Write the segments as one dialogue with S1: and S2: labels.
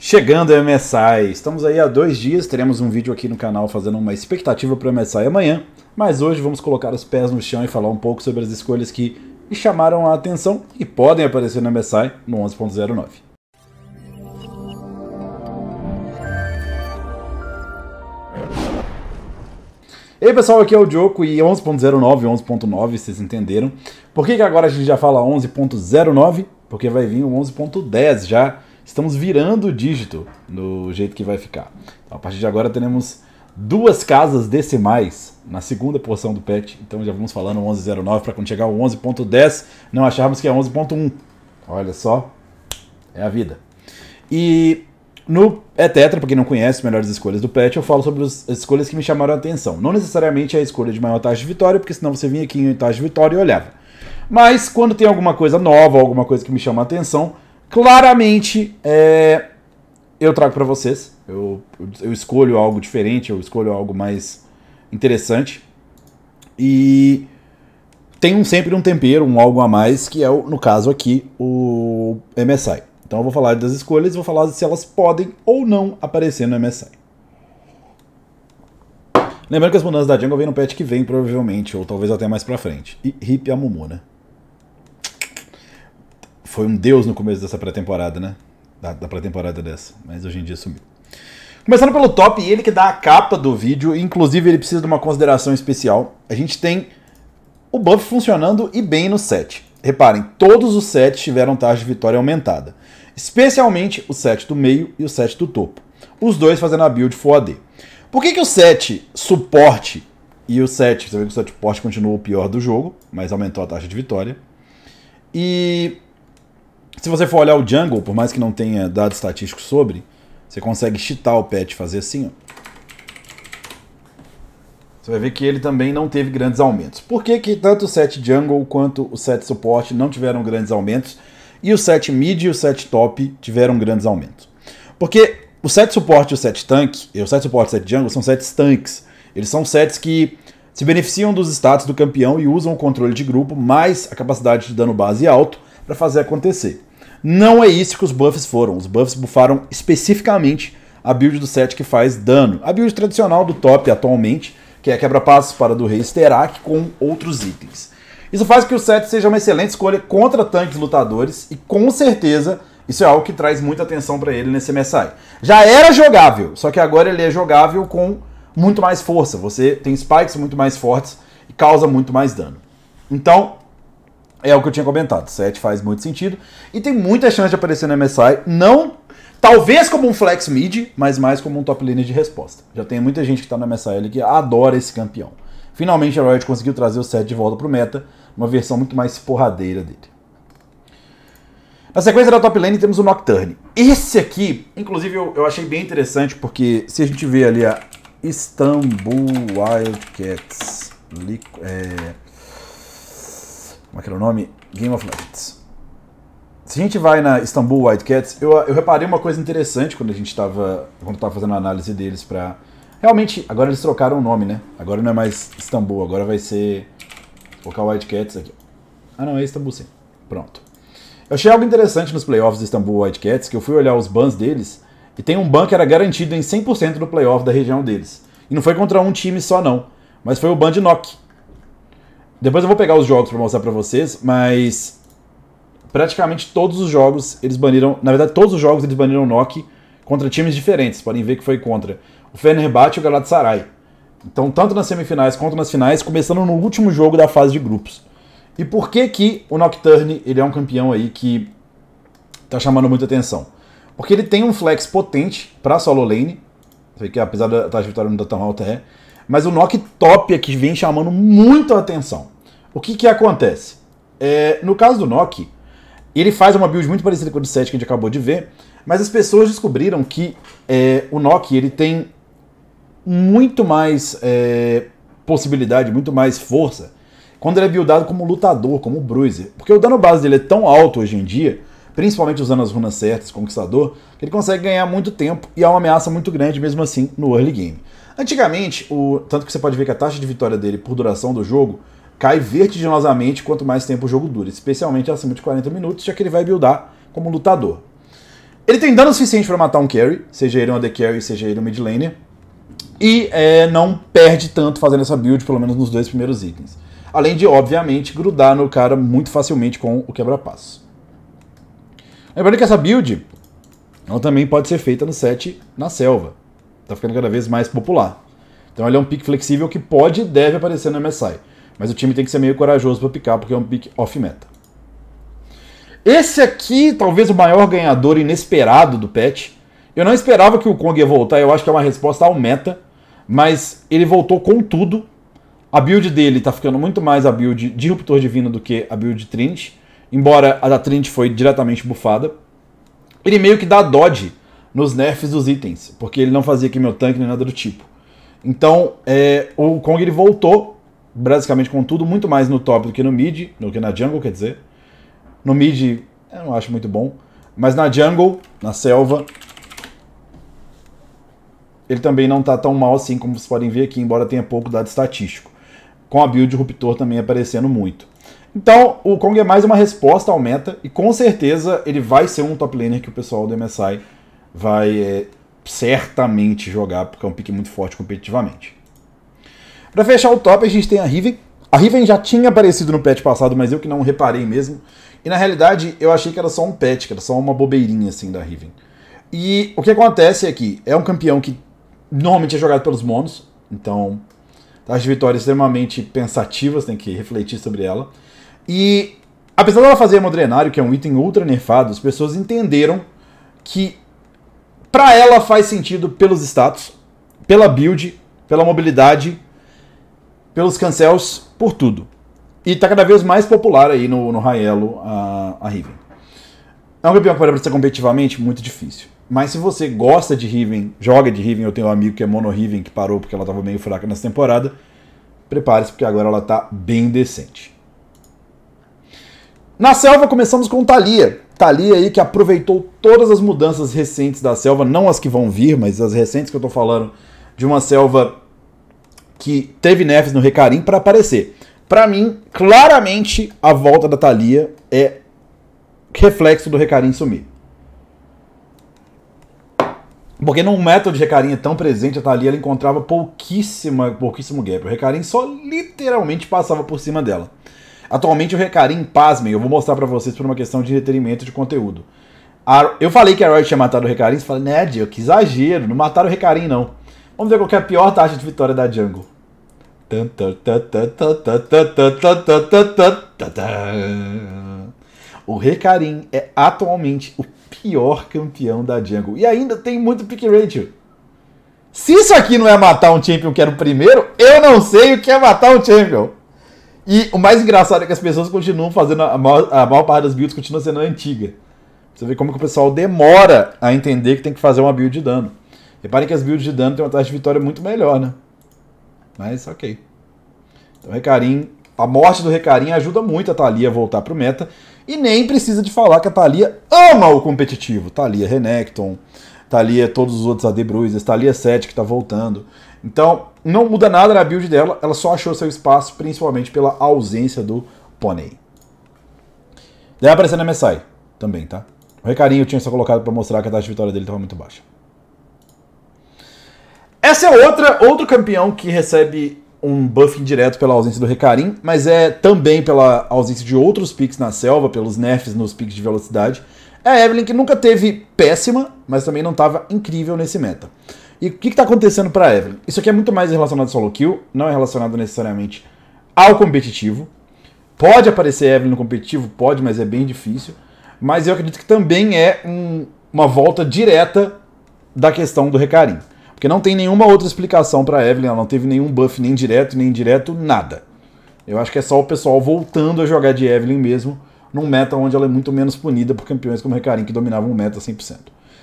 S1: Chegando a MSI, estamos aí há dois dias, teremos um vídeo aqui no canal fazendo uma expectativa para o MSI amanhã, mas hoje vamos colocar os pés no chão e falar um pouco sobre as escolhas que chamaram a atenção e podem aparecer no MSI no 11.09. Ei pessoal, aqui é o Dioco e 11.09 11.9, vocês entenderam. Por que, que agora a gente já fala 11.09? Porque vai vir o 11.10 já Estamos virando o dígito no jeito que vai ficar. Então, a partir de agora teremos duas casas decimais na segunda porção do PET. Então já vamos falando 11.09 para quando chegar o 11.10 não acharmos que é 11.1. Olha só, é a vida. E no É Tetra, para quem não conhece, melhores escolhas do PET, eu falo sobre as escolhas que me chamaram a atenção. Não necessariamente é a escolha de maior taxa de vitória, porque senão você vinha aqui em taxa de vitória e olhava. Mas quando tem alguma coisa nova, alguma coisa que me chama a atenção, Claramente, é, eu trago para vocês. Eu, eu escolho algo diferente, eu escolho algo mais interessante. E tem um, sempre um tempero, um algo a mais, que é, o, no caso aqui, o MSI. Então eu vou falar das escolhas e vou falar se elas podem ou não aparecer no MSI. Lembrando que as mudanças da Jungle vêm no patch que vem, provavelmente, ou talvez até mais pra frente. E hip a Mumu, né? foi um deus no começo dessa pré-temporada, né? Da, da pré-temporada dessa, mas hoje em dia sumiu. Começando pelo top, ele que dá a capa do vídeo, inclusive ele precisa de uma consideração especial. A gente tem o buff funcionando e bem no set. Reparem, todos os sets tiveram taxa de vitória aumentada, especialmente o set do meio e o set do topo, os dois fazendo a build Full AD. Por que, que o set suporte e o set, você vê que o set suporte continua o pior do jogo, mas aumentou a taxa de vitória, e se você for olhar o jungle, por mais que não tenha dados estatísticos sobre, você consegue chitar o pet, fazer assim, ó. Você vai ver que ele também não teve grandes aumentos. Por que, que tanto o set jungle quanto o set suporte não tiveram grandes aumentos e o set mid e o set top tiveram grandes aumentos? Porque o set suporte e o set tanque, e o set suporte e o set jungle são sets tanques. Eles são sets que se beneficiam dos status do campeão e usam o controle de grupo mais a capacidade de dano base alto para fazer acontecer. Não é isso que os buffs foram. Os buffs bufaram especificamente a build do set que faz dano. A build tradicional do top atualmente, que é quebra-passos para do rei Sterak com outros itens. Isso faz que o set seja uma excelente escolha contra tanques lutadores e com certeza isso é algo que traz muita atenção para ele nesse MSI. Já era jogável, só que agora ele é jogável com muito mais força. Você tem spikes muito mais fortes e causa muito mais dano. Então, é o que eu tinha comentado. 7 faz muito sentido. E tem muita chance de aparecer no MSI. Não. Talvez como um flex mid, mas mais como um top lane de resposta. Já tem muita gente que está no MSI que adora esse campeão. Finalmente a Riot conseguiu trazer o 7 de volta pro meta. Uma versão muito mais porradeira dele. Na sequência da top lane temos o Nocturne. Esse aqui, inclusive, eu, eu achei bem interessante porque se a gente vê ali a Istanbul Wildcats. É, como é que era o nome? Game of Legends. Se a gente vai na Istanbul White Cats, eu, eu reparei uma coisa interessante quando a gente estava quando tava fazendo a análise deles para Realmente, agora eles trocaram o nome, né? Agora não é mais Istanbul, agora vai ser. Vou colocar White Cats aqui. Ah, não, é Istanbul sim. Pronto. Eu achei algo interessante nos playoffs do Istanbul White Cats, que eu fui olhar os bans deles, e tem um ban que era garantido em 100% do playoff da região deles. E não foi contra um time só, não, mas foi o ban de Nok. Depois eu vou pegar os jogos para mostrar para vocês, mas praticamente todos os jogos eles baniram, na verdade todos os jogos eles baniram o Nock contra times diferentes, podem ver que foi contra o Fenerbahçe e o Galatasaray. Então, tanto nas semifinais quanto nas finais, começando no último jogo da fase de grupos. E por que que o Nocturne, ele é um campeão aí que tá chamando muita atenção? Porque ele tem um flex potente para solo lane, que apesar da taxa de vitória não estar tão alta é, mas o Noctopia é que vem chamando muito a atenção. O que que acontece? É, no caso do Nok, ele faz uma build muito parecida com o de 7 que a gente acabou de ver, mas as pessoas descobriram que é, o Nok ele tem muito mais é, possibilidade, muito mais força quando ele é buildado como lutador, como bruiser. Porque o dano base dele é tão alto hoje em dia, principalmente usando as runas certas, conquistador, que ele consegue ganhar muito tempo e é uma ameaça muito grande mesmo assim no early game. Antigamente, o tanto que você pode ver que a taxa de vitória dele por duração do jogo cai vertiginosamente quanto mais tempo o jogo dura, especialmente acima de 40 minutos, já que ele vai buildar como lutador. Ele tem dano suficiente para matar um carry, seja ele um AD carry, seja ele um mid laner, e é, não perde tanto fazendo essa build, pelo menos nos dois primeiros itens. Além de, obviamente, grudar no cara muito facilmente com o quebra-passo. Lembrando que essa build ela também pode ser feita no set na selva tá ficando cada vez mais popular. Então ele é um pick flexível que pode e deve aparecer no MSI. Mas o time tem que ser meio corajoso para picar, porque é um pick off-meta. Esse aqui, talvez o maior ganhador inesperado do patch. Eu não esperava que o Kong ia voltar, eu acho que é uma resposta ao meta. Mas ele voltou com tudo. A build dele tá ficando muito mais a build de Ruptor Divino do que a build Trinity. Embora a da Trinity foi diretamente bufada. Ele meio que dá dodge nos nerfs dos itens, porque ele não fazia que meu tanque nem nada do tipo. Então, é, o Kong ele voltou, basicamente com tudo, muito mais no top do que no mid, do que na jungle, quer dizer. No mid, eu não acho muito bom. Mas na jungle, na selva, ele também não tá tão mal assim como vocês podem ver aqui, embora tenha pouco dado estatístico. Com a build Ruptor também aparecendo muito. Então, o Kong é mais uma resposta ao meta, e com certeza ele vai ser um top laner que o pessoal do MSI vai é, certamente jogar, porque é um pique muito forte competitivamente. Para fechar o top, a gente tem a Riven. A Riven já tinha aparecido no patch passado, mas eu que não reparei mesmo. E na realidade, eu achei que era só um patch, que era só uma bobeirinha assim da Riven. E o que acontece é que é um campeão que normalmente é jogado pelos monos, então as vitórias extremamente pensativas, tem que refletir sobre ela. E apesar dela fazer hemodrenário, que é um item ultra nerfado, as pessoas entenderam que pra ela faz sentido pelos status, pela build, pela mobilidade, pelos cancels, por tudo. E tá cada vez mais popular aí no, no Raelo a, a Riven. É um campeão que pode aparecer competitivamente muito difícil. Mas se você gosta de Riven, joga de Riven, eu tenho um amigo que é mono Riven que parou porque ela tava meio fraca nessa temporada, prepare-se porque agora ela tá bem decente. Na selva começamos com Thalia, Thalia aí que aproveitou todas as mudanças recentes da selva, não as que vão vir, mas as recentes que eu tô falando, de uma selva que teve Neves no Recarim para aparecer. Para mim, claramente a volta da Thalia é reflexo do Recarim sumir. Porque num método de Recarim tão presente, a Thalia ela encontrava pouquíssima, pouquíssimo gap. O Recarim só literalmente passava por cima dela. Atualmente o Recarim, pasmem, eu vou mostrar para vocês por uma questão de entretenimento de conteúdo. A, eu falei que a Riot tinha matado o Recarim, você fala, Ned, eu que exagero, não mataram o Recarim não. Vamos ver qual é a pior taxa de vitória da Jungle. O Recarim é atualmente o pior campeão da Jungle. E ainda tem muito pick ratio. Se isso aqui não é matar um champion que era o primeiro, eu não sei o que é matar um champion. E o mais engraçado é que as pessoas continuam fazendo, a maior, a maior parte das builds continua sendo antiga. Você vê como que o pessoal demora a entender que tem que fazer uma build de dano. Reparem que as builds de dano têm uma taxa de vitória muito melhor, né? Mas ok. Então, Recarim, a morte do Recarim ajuda muito a Thalia a voltar pro meta. E nem precisa de falar que a Thalia ama o competitivo. Thalia Renekton, Thalia todos os outros AD Bruisers, Thalia 7 que tá voltando. Então, não muda nada na build dela, ela só achou seu espaço principalmente pela ausência do Pony. Deve aparecer na MSI também, tá? O recarinho eu tinha só colocado para mostrar que a taxa de vitória dele estava muito baixa. Essa é outra, outro campeão que recebe um buff indireto pela ausência do Recarim, mas é também pela ausência de outros picks na selva, pelos nerfs nos picks de velocidade. É a Evelyn que nunca teve péssima, mas também não estava incrível nesse meta. E o que está acontecendo para Evelyn? Isso aqui é muito mais relacionado ao solo kill, não é relacionado necessariamente ao competitivo. Pode aparecer Evelyn no competitivo, pode, mas é bem difícil. Mas eu acredito que também é um, uma volta direta da questão do recarim. Porque não tem nenhuma outra explicação para Evelyn, ela não teve nenhum buff nem direto, nem indireto, nada. Eu acho que é só o pessoal voltando a jogar de Evelyn mesmo, num meta onde ela é muito menos punida por campeões como Recarim, que dominavam o meta 100%.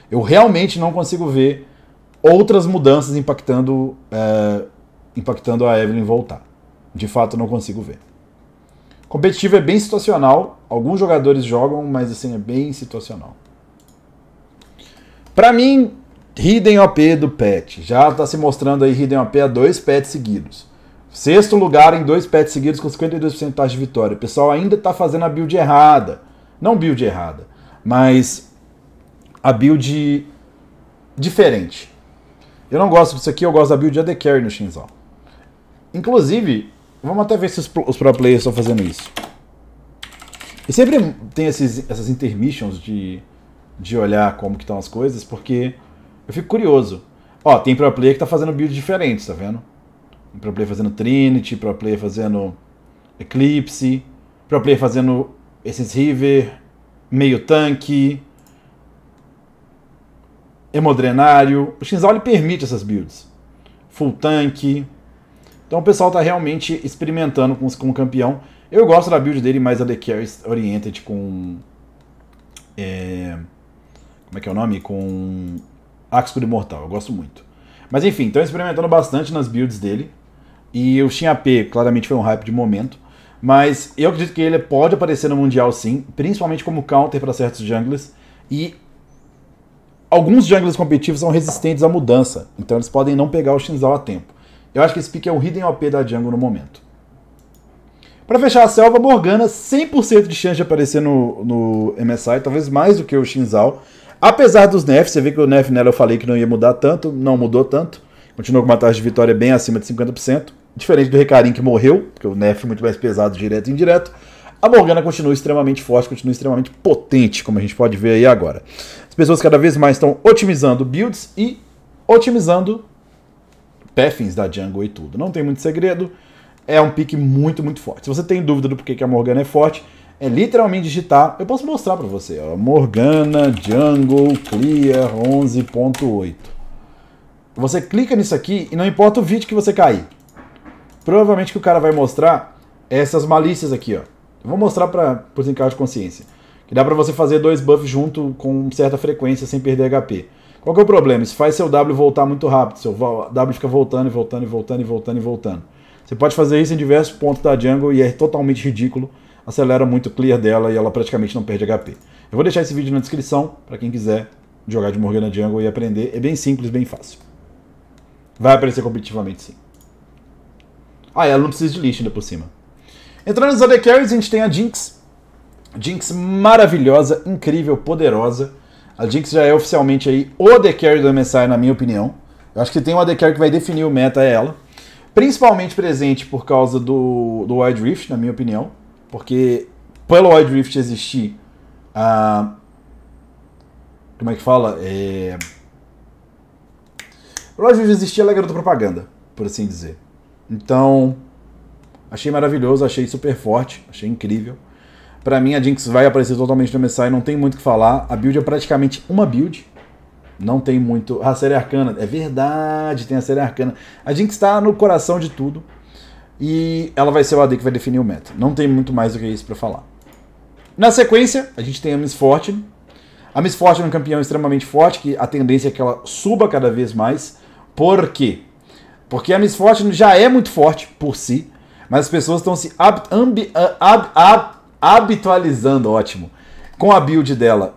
S1: Eu realmente não consigo ver outras mudanças impactando, é, impactando a Evelyn voltar. De fato, não consigo ver. Competitivo é bem situacional. Alguns jogadores jogam, mas assim é bem situacional. Para mim, Hidden OP do Pet. Já está se mostrando aí Hidden OP a dois pets seguidos. Sexto lugar em dois pets seguidos com 52% de de vitória. O pessoal ainda está fazendo a build errada. Não build errada, mas a build diferente. Eu não gosto disso aqui, eu gosto da build de AD Carry no Shinzal. Inclusive, vamos até ver se os, os pro players estão fazendo isso. E sempre tem esses, essas intermissions de, de olhar como que estão as coisas, porque eu fico curioso. Ó, tem pro player que tá fazendo builds diferentes, tá vendo? Tem pro player fazendo Trinity, pro player fazendo Eclipse, pro player fazendo Essence River, meio tanque, hemodrenário. O Shinzal ele permite essas builds. Full tank. Então o pessoal está realmente experimentando com, com o campeão. Eu gosto da build dele mais AD Carry Oriented com. É, como é que é o nome? Com Axe por Imortal. Eu gosto muito. Mas enfim, estão experimentando bastante nas builds dele. E o Shin AP claramente foi um hype de momento. Mas eu acredito que ele pode aparecer no Mundial sim, principalmente como counter para certos junglers. E Alguns junglers competitivos são resistentes à mudança, então eles podem não pegar o Shinzal a tempo. Eu acho que esse pick é o hidden OP da jungle no momento. Para fechar a selva, Morgana 100% de chance de aparecer no, no MSI, talvez mais do que o Shinzal. Apesar dos nerfs, você vê que o nerf nela eu falei que não ia mudar tanto, não mudou tanto. Continuou com uma taxa de vitória bem acima de 50%. Diferente do Recarim que morreu, porque o nerf é muito mais pesado, direto e indireto. A Morgana continua extremamente forte, continua extremamente potente, como a gente pode ver aí agora. As pessoas cada vez mais estão otimizando builds e otimizando pathings da Django e tudo. Não tem muito segredo, é um pick muito, muito forte. Se você tem dúvida do porquê que a Morgana é forte, é literalmente digitar, eu posso mostrar para você, ó, Morgana Django Clear 11.8. Você clica nisso aqui e não importa o vídeo que você cair. Provavelmente que o cara vai mostrar é essas malícias aqui, ó. Eu vou mostrar para por encargos de consciência que dá para você fazer dois buffs junto com certa frequência sem perder HP. Qual que é o problema? Isso faz seu W voltar muito rápido, seu W fica voltando e voltando e voltando e voltando e voltando. Você pode fazer isso em diversos pontos da jungle e é totalmente ridículo, acelera muito o clear dela e ela praticamente não perde HP. Eu vou deixar esse vídeo na descrição para quem quiser jogar de Morgana Jungle e aprender. É bem simples, bem fácil. Vai aparecer competitivamente sim. Ah, ela não precisa de lixo ainda por cima. Entrando nos AD Carries, a gente tem a Jinx, Jinx maravilhosa, incrível, poderosa. A Jinx já é oficialmente aí o The Carry do MSI, na minha opinião. Eu acho que tem uma The Carry que vai definir o meta, é ela. Principalmente presente por causa do, do Wild Rift, na minha opinião. Porque pelo Wild Rift existir, a. Como é que fala? É... O Wild Rift existir ela é garota propaganda, por assim dizer. Então, achei maravilhoso, achei super forte, achei incrível. Pra mim, a Jinx vai aparecer totalmente no MSI, não tem muito o que falar. A build é praticamente uma build. Não tem muito... A série arcana, é verdade, tem a série arcana. A Jinx tá no coração de tudo. E ela vai ser o AD que vai definir o meta. Não tem muito mais do que isso pra falar. Na sequência, a gente tem a Miss Fortune. A Miss Fortune é um campeão extremamente forte, que a tendência é que ela suba cada vez mais. Por quê? Porque a Miss Fortune já é muito forte por si, mas as pessoas estão se ab, ab, ab, habitualizando, ótimo, com a build dela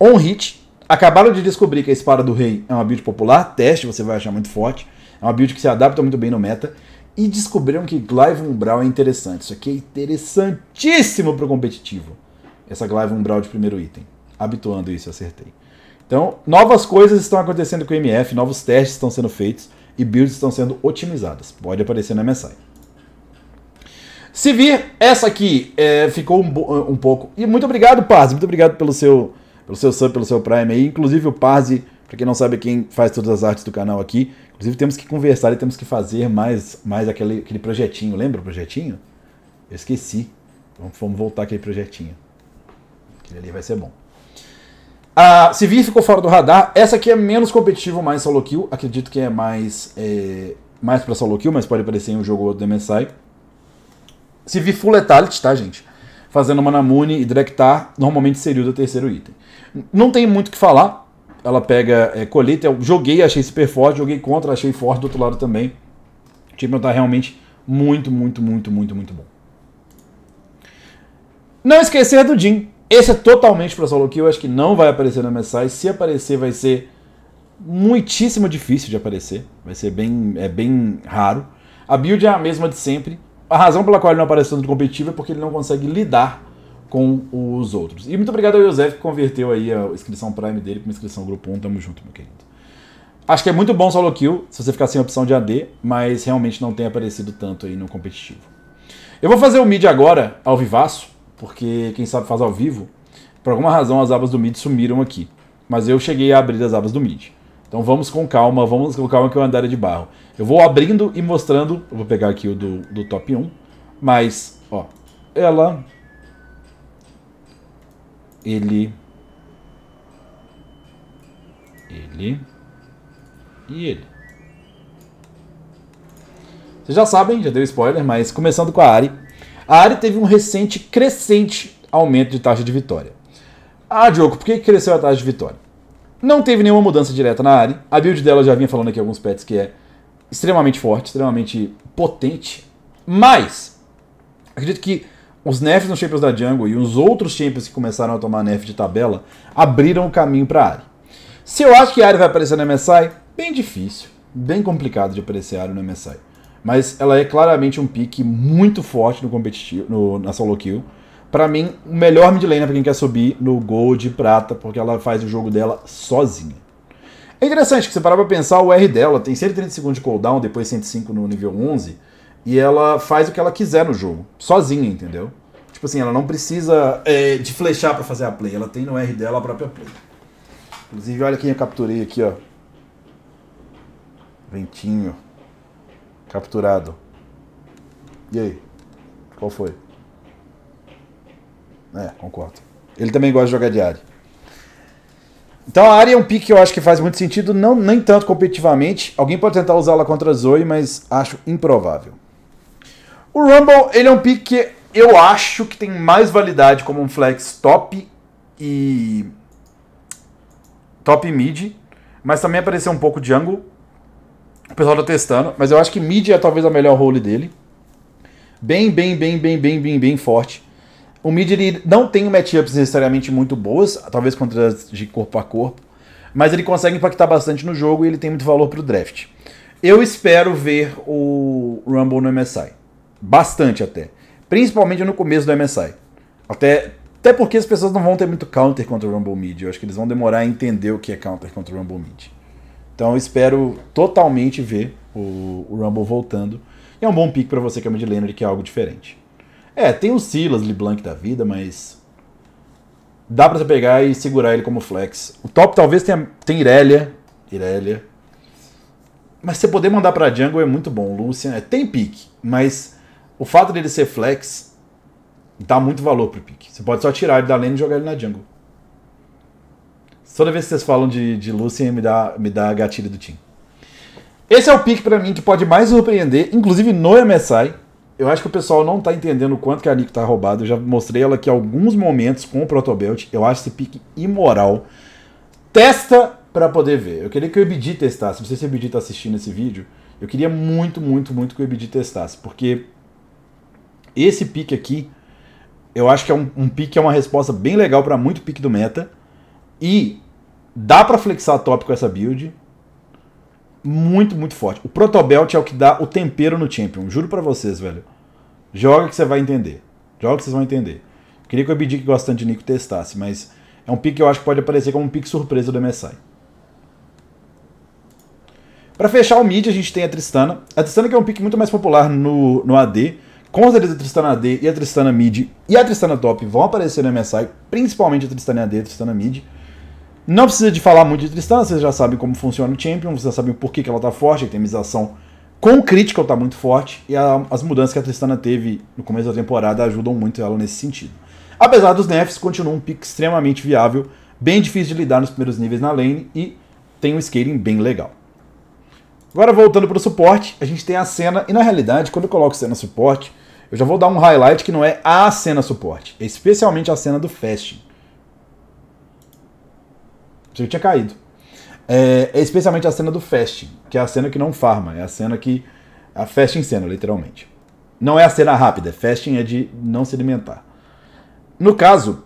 S1: on hit. Acabaram de descobrir que a espada do rei é uma build popular, teste, você vai achar muito forte. É uma build que se adapta muito bem no meta. E descobriram que Glaive Umbral é interessante. Isso aqui é interessantíssimo pro competitivo. Essa Glaive Umbral de primeiro item. Habituando isso, acertei. Então, novas coisas estão acontecendo com o MF, novos testes estão sendo feitos e builds estão sendo otimizadas. Pode aparecer na mensagem. Se vir, essa aqui é, ficou um, eh, um, pouco. E muito obrigado, Paz. Muito obrigado pelo seu, pelo seu sub, pelo seu Prime aí. Inclusive, o Paz, para quem não sabe, quem faz todas as artes do canal aqui. Inclusive, temos que conversar e temos que fazer mais, mais aquele, aquele projetinho. Lembra o projetinho? Eu esqueci. Então, vamos voltar aquele projetinho. Aquele ali vai ser bom. A ah, vir, ficou fora do radar. Essa aqui é menos competitivo, mais solo kill. Acredito que é mais, é, mais para solo kill, mas pode aparecer em um jogo ou outro do MSI. Se vi full letality, tá, gente? Fazendo Manamune e Drektar, normalmente seria o terceiro item. Não tem muito o que falar. Ela pega é, colheita. Eu joguei, achei super forte. Joguei contra, achei forte do outro lado também. O time tá realmente muito, muito, muito, muito, muito bom. Não esquecer do Jin. Esse é totalmente para solo kill. Eu acho que não vai aparecer na mensagem. Se aparecer, vai ser muitíssimo difícil de aparecer. Vai ser bem, é bem raro. A build é a mesma de sempre a razão pela qual ele não apareceu no competitivo é porque ele não consegue lidar com os outros. E muito obrigado ao Josef que converteu aí a inscrição Prime dele para uma inscrição Grupo 1. Tamo junto, meu querido. Acho que é muito bom solo kill se você ficar sem opção de AD, mas realmente não tem aparecido tanto aí no competitivo. Eu vou fazer o mid agora, ao vivaço, porque quem sabe faz ao vivo. Por alguma razão as abas do mid sumiram aqui, mas eu cheguei a abrir as abas do mid. Então vamos com calma, vamos com calma que o andar é de barro. Eu vou abrindo e mostrando, eu vou pegar aqui o do, do top 1, mas, ó, ela, ele, ele e ele. Vocês já sabem, já deu spoiler, mas começando com a Ari. A Ari teve um recente crescente aumento de taxa de vitória. Ah, Diogo, por que cresceu a taxa de vitória? Não teve nenhuma mudança direta na área. A build dela já vinha falando aqui alguns pets que é extremamente forte, extremamente potente. Mas, acredito que os nerfs nos Champions da Jungle e os outros Champions que começaram a tomar nerf de tabela abriram o caminho para a área. Se eu acho que a área vai aparecer no MSI, bem difícil, bem complicado de aparecer a área no MSI. Mas ela é claramente um pick muito forte no competitivo, no, na solo kill para mim, o melhor mid laner pra quem quer subir no Gold e Prata, porque ela faz o jogo dela sozinha. É interessante que você parar pra pensar, o R dela tem 130 segundos de cooldown, depois 105 no nível 11, e ela faz o que ela quiser no jogo, sozinha, entendeu? Tipo assim, ela não precisa é, de flechar para fazer a play, ela tem no R dela a própria play. Inclusive, olha quem eu capturei aqui, ó. Ventinho. Capturado. E aí? Qual foi? É, concordo. Ele também gosta de jogar de área. Então a área é um pick que eu acho que faz muito sentido, não nem tanto competitivamente. Alguém pode tentar usá-la contra a Zoe, mas acho improvável. O Rumble, ele é um pick que eu acho que tem mais validade como um flex top e top mid, mas também apareceu um pouco de jungle. O pessoal tá testando, mas eu acho que mid é talvez a melhor role dele. Bem, bem, bem, bem, bem, bem, bem forte. O mid não tem matchups necessariamente muito boas, talvez contra de corpo a corpo, mas ele consegue impactar bastante no jogo e ele tem muito valor para o draft. Eu espero ver o Rumble no MSI. Bastante até. Principalmente no começo do MSI. Até, até porque as pessoas não vão ter muito counter contra o Rumble Mid. Eu acho que eles vão demorar a entender o que é counter contra o Rumble Mid. Então eu espero totalmente ver o, o Rumble voltando. E é um bom pick para você que é mid laner, que é algo diferente. É, tem o Silas LeBlanc da vida, mas dá para você pegar e segurar ele como flex. O top talvez tenha tem Irelia, Irelia. Mas você poder mandar para jungle é muito bom. Lucian é, tem pique, mas o fato dele ser flex dá muito valor pro pique. Você pode só tirar ele da lane e jogar ele na jungle. Toda vez que vocês falam de, de Lucian, me dá, me dá a gatilha do time. Esse é o pick para mim que pode mais surpreender, inclusive no MSI eu acho que o pessoal não tá entendendo o quanto que a Nico tá roubada. Eu já mostrei ela aqui alguns momentos com o Protobelt. Eu acho esse pique imoral. Testa para poder ver. Eu queria que o EBD testasse. Não sei se o EBD tá assistindo esse vídeo. Eu queria muito, muito, muito que o EBD testasse. Porque esse pique aqui, eu acho que é um, um pique, é uma resposta bem legal para muito pique do meta. E dá para flexar top com essa build muito, muito forte. O Protobelt é o que dá o tempero no Champion. Juro para vocês, velho. Joga que você vai entender. Joga que vocês vão entender. Queria que o Abdi, que de Nico, testasse, mas é um pick que eu acho que pode aparecer como um pick surpresa do MSI. Para fechar o mid, a gente tem a Tristana. A Tristana que é um pick muito mais popular no, no AD. Com certeza a Tristana AD e a Tristana mid e a Tristana top vão aparecer no MSI, principalmente a Tristana AD e a Tristana mid. Não precisa de falar muito de Tristana, vocês já sabem como funciona o Champion, vocês já sabem por que, que ela tá forte, a itemização com o Critical tá muito forte, e a, as mudanças que a Tristana teve no começo da temporada ajudam muito ela nesse sentido. Apesar dos nerfs, continua um pick extremamente viável, bem difícil de lidar nos primeiros níveis na lane e tem um scaling bem legal. Agora voltando para o suporte, a gente tem a cena, e na realidade, quando eu coloco cena suporte, eu já vou dar um highlight que não é a cena suporte, é especialmente a cena do Fasting. Achei que tinha caído. É, é, especialmente a cena do Fast, que é a cena que não farma, é a cena que. A Fast em cena, literalmente. Não é a cena rápida, é fasting é de não se alimentar. No caso,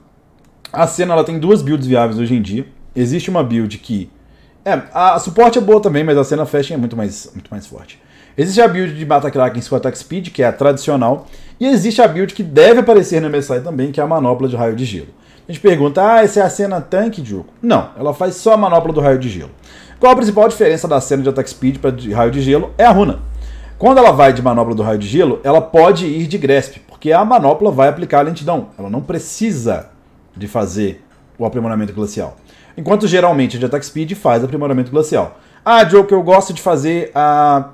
S1: a cena ela tem duas builds viáveis hoje em dia. Existe uma build que. É, a, a suporte é boa também, mas a cena fasting é muito mais, muito mais forte. Existe a build de Mata Kraken com Attack Speed, que é a tradicional, e existe a build que deve aparecer na MSI também, que é a Manopla de Raio de Gelo. A gente pergunta, ah, essa é a cena tanque, Diogo? Não, ela faz só a manopla do raio de gelo. Qual a principal diferença da cena de Attack Speed para raio de gelo? É a runa. Quando ela vai de manopla do raio de gelo, ela pode ir de grasp, porque a manopla vai aplicar a lentidão. Ela não precisa de fazer o aprimoramento glacial. Enquanto geralmente a de Attack Speed faz aprimoramento glacial. Ah, Joker, eu gosto de fazer a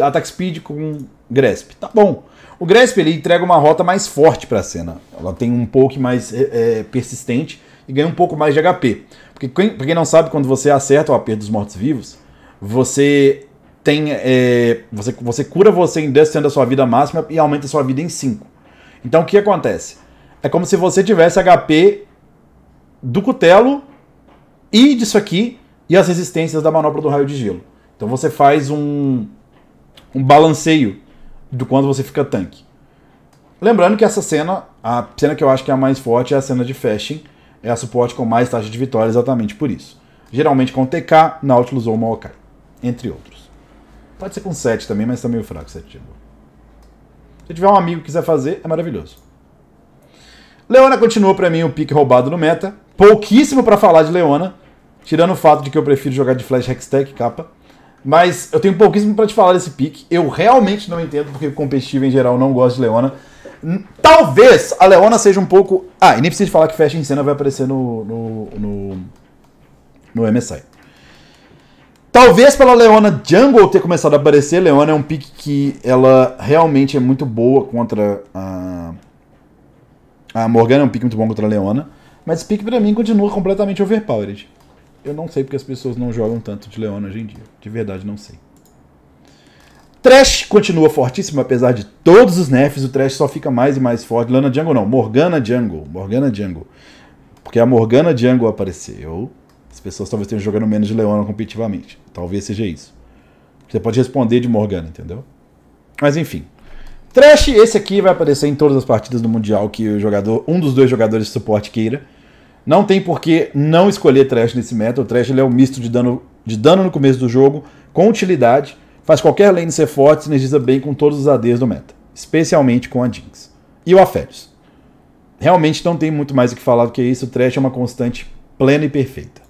S1: Attack Speed com Grasp. Tá bom. O Gresp ele entrega uma rota mais forte para a cena. Ela tem um pouco mais é, é, persistente e ganha um pouco mais de HP. Porque quem, pra quem não sabe, quando você acerta o AP dos mortos-vivos, você tem. É, você, você cura você em 10% da sua vida máxima e aumenta a sua vida em 5. Então o que acontece? É como se você tivesse HP do cutelo e disso aqui e as resistências da manopla do raio de gelo. Então você faz um, um balanceio do quando você fica tanque. Lembrando que essa cena, a cena que eu acho que é a mais forte é a cena de Fashion, é a suporte com mais taxa de vitória exatamente por isso. Geralmente com TK, Nautilus ou Maokai, entre outros. Pode ser com 7 também, mas tá meio fraco 7 de novo. Se tiver um amigo que quiser fazer, é maravilhoso. Leona continua para mim o pique roubado no meta. Pouquíssimo para falar de Leona, tirando o fato de que eu prefiro jogar de Flash Hextech capa. Mas eu tenho pouquíssimo para te falar desse pick. Eu realmente não entendo porque competitivo em geral não gosta de Leona. Talvez a Leona seja um pouco. Ah, e nem preciso falar que Fashion Cena vai aparecer no, no, no, no MSI. Talvez pela Leona Jungle ter começado a aparecer, Leona é um pick que ela realmente é muito boa contra a. A Morgana é um pick muito bom contra a Leona. Mas esse pick pra mim continua completamente overpowered. Eu não sei porque as pessoas não jogam tanto de Leona hoje em dia. De verdade, não sei. Trash continua fortíssimo, apesar de todos os nerfs, o Trash só fica mais e mais forte. Lana Jungle não, Morgana Jungle. Morgana Jungle. Porque a Morgana Jungle apareceu. As pessoas talvez estejam jogando menos de Leona competitivamente. Talvez seja isso. Você pode responder de Morgana, entendeu? Mas enfim. Trash, esse aqui vai aparecer em todas as partidas do Mundial que o jogador, um dos dois jogadores de suporte queira. Não tem por que não escolher trash nesse meta. O trash ele é um misto de dano, de dano no começo do jogo, com utilidade, faz qualquer lane ser forte, sinergiza bem com todos os ADs do meta, especialmente com a Jinx. E o Aphelios. Realmente não tem muito mais o que falar do que isso. O trash é uma constante plena e perfeita.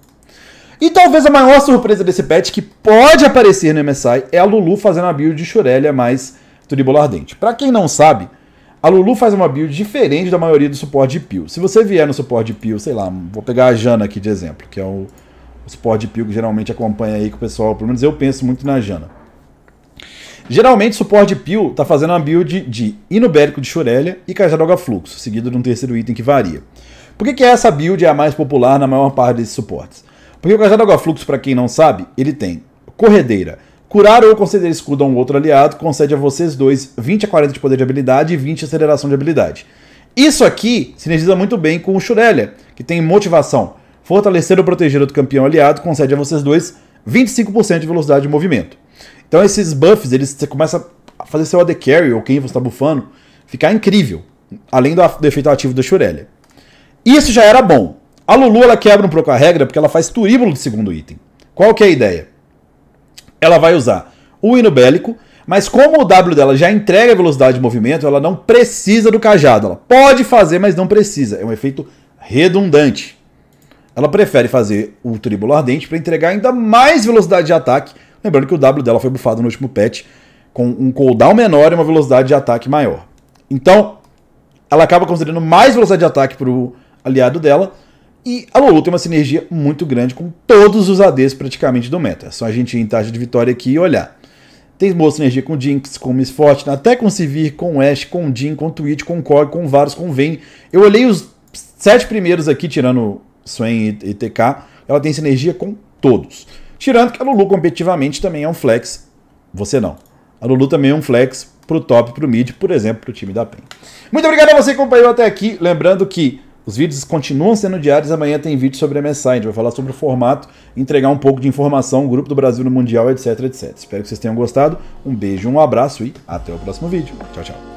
S1: E talvez a maior surpresa desse patch que pode aparecer no MSI é a Lulu fazendo a build de Shurelia mais Turíbulo Ardente. Para quem não sabe, a Lulu faz uma build diferente da maioria do suporte de peel. Se você vier no suporte de peel, sei lá, vou pegar a Jana aqui de exemplo, que é o, o suporte de peel que geralmente acompanha aí que o pessoal, pelo menos eu penso muito na Jana. Geralmente o suporte de peel tá fazendo uma build de Inubérico de Shurelia e Cajadoga Fluxo, seguido de um terceiro item que varia. Por que, que essa build é a mais popular na maior parte desses suportes? Porque o Cajadoga Fluxo, para quem não sabe, ele tem Corredeira, Curar ou conceder escudo a um outro aliado concede a vocês dois 20 a 40 de poder de habilidade e 20 de aceleração de habilidade. Isso aqui sinergiza muito bem com o Shurelia, que tem motivação. Fortalecer ou proteger outro campeão aliado concede a vocês dois 25% de velocidade de movimento. Então esses buffs, eles, você começa a fazer seu AD Carry, ou quem você está bufando, ficar incrível. Além do, do efeito ativo do Shurelia. Isso já era bom. A Lulu ela quebra um pouco a regra porque ela faz turíbulo de segundo item. Qual que é a ideia? ela vai usar o hino bélico, mas como o W dela já entrega a velocidade de movimento, ela não precisa do cajado. Ela pode fazer, mas não precisa. É um efeito redundante. Ela prefere fazer o Tribulo Ardente para entregar ainda mais velocidade de ataque. Lembrando que o W dela foi bufado no último patch com um cooldown menor e uma velocidade de ataque maior. Então, ela acaba conseguindo mais velocidade de ataque para o aliado dela e a Lulu tem uma sinergia muito grande com todos os ADs praticamente do meta. É só a gente ir em taxa de vitória aqui e olhar. Tem boa sinergia com Jinx, com Miss Fortune, né? até com Sivir, com Ash, com Jin, com Twitch, com Korg, com Varus, com Vayne. Eu olhei os sete primeiros aqui, tirando Swain e TK. Ela tem sinergia com todos. Tirando que a Lulu competitivamente também é um flex. Você não. A Lulu também é um flex pro top, pro mid, por exemplo, pro time da PEN. Muito obrigado a você que acompanhou até aqui. Lembrando que os vídeos continuam sendo diários, amanhã tem vídeo sobre a MSI, a gente vai falar sobre o formato, entregar um pouco de informação, Grupo do Brasil no Mundial, etc, etc. Espero que vocês tenham gostado, um beijo, um abraço e até o próximo vídeo. Tchau, tchau.